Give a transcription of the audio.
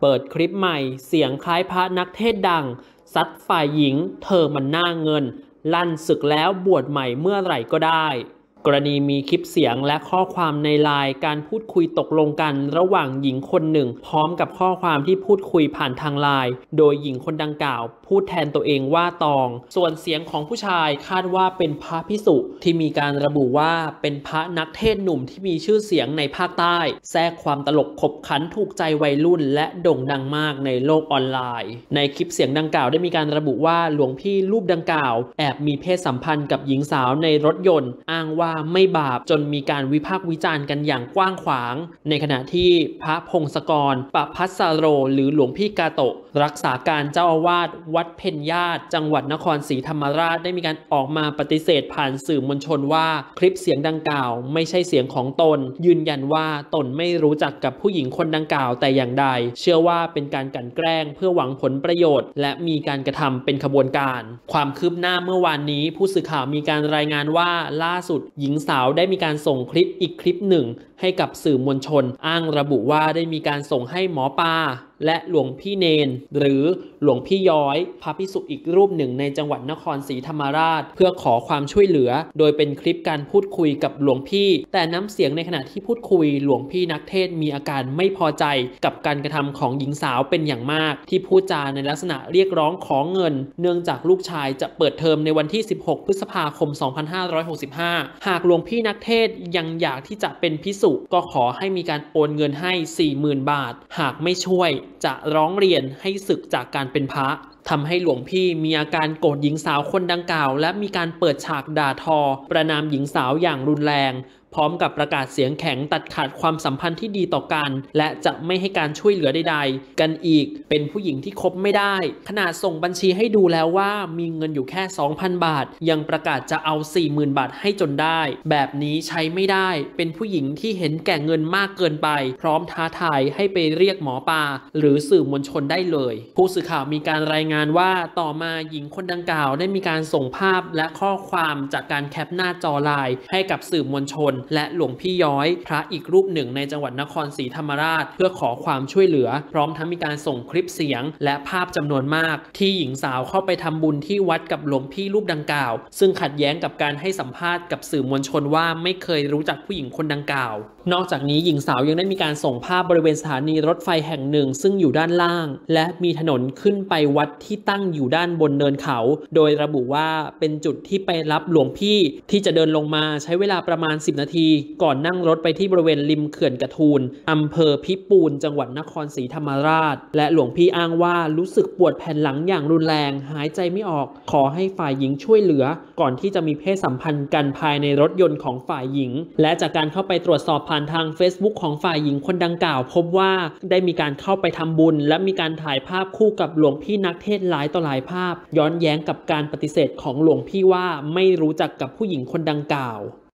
เปิดคลิปใหม่ เสียงคล้ายพระนักเทศดัง ซัดฝ่ายหญิงเธอมันหน้าเงิน ลั่นศึกแล้วบวชใหม่เมื่อไหร่ก็ได้กรณีมีคลิปเสียงและข้อความในไลน์การพูดคุยตกลงกันระหว่างหญิงคนหนึ่ง พร้อมกับข้อความที่พูดคุยผ่านทางไลน์โดยหญิงคนดังกล่าว พูดแทนตัวเองว่าตอง ส่วนเสียงของผู้ชายคาดว่าเป็นพระพิสุที่มีการระบุว่าเป็นพระนักเทศหนุ่มที่มีชื่อเสียงในภาคใต้แทรกความตลกขบขันถูกใจวัยรุ่นและโด่งดังมากในโลกออนไลน์ ในคลิปเสียงดังกล่าวได้มีการระบุว่าหลวงพี่รูปดังกล่าวแอบมีเพศสัมพันธ์กับหญิงสาวในรถยนต์อ้างว่าไม่บาปจนมีการวิพากษ์วิจารณ์กันอย่างกว้างขวาง ในขณะที่พระพงศกรปะพัสโร หรือหลวงพี่กาโตะรักษาการเจ้าอาวาสวัดเพ็ญญาติจังหวัดนครศรีธรรมราชได้มีการออกมาปฏิเสธผ่านสื่อมวลชนว่าคลิปเสียงดังกล่าว ไม่ใช่เสียงของตน ยืนยันว่าตนไม่รู้จักกับผู้หญิงคนดังกล่าวแต่อย่างใดเชื่อว่าเป็นการกันแกล้ง เพื่อหวังผลประโยชน์ และมีการกระทำเป็นขบวนการ ความคืบหน้าเมื่อวานนี้ ผู้สื่อข่าวมีการรายงานว่าล่าสุดหญิงญิงสาวได้มีการส่งคลิปอีกคลิปหนึ่ง ให้กับสื่อมวลชน อ้างระบุว่าได้มีการส่งให้หมอปลาและหลวงพี่เนน หรือหลวงพี่ย้อย พระพิสุอีกรูปหนึ่งในจังหวัดนครศรีธรรมราชเพื่อขอความช่วยเหลือ โดยเป็นคลิปการพูดคุยกับหลวงพี่ แต่น้ำเสียงในขณะที่พูดคุยหลวงพี่นักเทศมีอาการไม่พอใจกับการกระทำของหญิงสาวเป็นอย่างมาก ที่พูดจาในลักษณะเรียกร้องของเงิน เนื่องจากลูกชายจะเปิดเทอมในวันที่ 16 พฤษภาคม 2565 หากหลวงพี่นักเทศยังอยากที่จะเป็นพิสุก็ขอให้มีการโอนเงินให้40,000บาท หากไม่ช่วยจะร้องเรียนให้ศึกจากการเป็นพระทำให้หลวงพี่มีอาการโกรธหญิงสาวคนดังกล่าว และมีการเปิดฉากด่าทอ ประนามหญิงสาวอย่างรุนแรงพร้อมกับประกาศเสียงแข็งตัดขาดความสัมพันธ์ที่ดีต่อกัน และจะไม่ให้การช่วยเหลือใดๆ กันอีกเป็นผู้หญิงที่คบไม่ได้ ขนาดส่งบัญชีให้ดูแล้วว่ามีเงินอยู่แค่ 2,000 บาท ยังประกาศจะเอา 40,000 บาทให้จนได้ แบบนี้ใช้ไม่ได้ เป็นผู้หญิงที่เห็นแก่เงินมากเกินไป พร้อมท้าทายให้ไปเรียกหมอปลาหรือสื่อมวลชนได้เลย ผู้สื่อข่าวมีการรายงานว่าต่อมาหญิงคนดังกล่าวได้มีการส่งภาพและข้อความจากการแคปหน้าจอไลน์ให้กับสื่อมวลชนและหลวงพี่ย้อยพระอีกรูปหนึ่งในจังหวัดนครศรีธรรมราช เพื่อขอความช่วยเหลือ พร้อมทั้งมีการส่งคลิปเสียงและภาพจำนวนมาก ที่หญิงสาวเข้าไปทำบุญที่วัดกับหลวงพี่รูปดังกล่าว ซึ่งขัดแย้งกับการให้สัมภาษณ์กับสื่อมวลชนว่าไม่เคยรู้จักผู้หญิงคนดังกล่าว นอกจากนี้หญิงสาวยังได้มีการส่งภาพบริเวณสถานีรถไฟแห่งหนึ่งซึ่งอยู่ด้านล่าง และมีถนนขึ้นไปวัดที่ตั้งอยู่ด้านบนเนินเขา โดยระบุว่าเป็นจุดที่ไปรับหลวงพี่ที่จะเดินลงมาใช้เวลาประมาณ10นาาทีก่อนนั่งรถไปที่บริเวณริมเขื่อนกระทูลอำเภอพิปูนจังหวัดนครศรีธรรมราช และหลวงพี่อ้างว่ารู้สึกปวดแผ่นหลังอย่างรุนแรง หายใจไม่ออก ขอให้ฝ่ายหญิงช่วยเหลือ ก่อนที่จะมีเพศสัมพันธ์กันภายในรถยนต์ของฝ่ายหญิง และจากการเข้าไปตรวจสอบผ่านทาง Facebook ของฝ่ายหญิงคนดังกล่าว พบว่าได้มีการเข้าไปทำบุญ และมีการถ่ายภาพคู่กับหลวงพี่นักเทศหลายต่อหลายภาพ ย้อนแย้งกับการปฏิเสธของหลวงพี่ว่าไม่รู้จักกับผู้หญิงคนดังกล่าว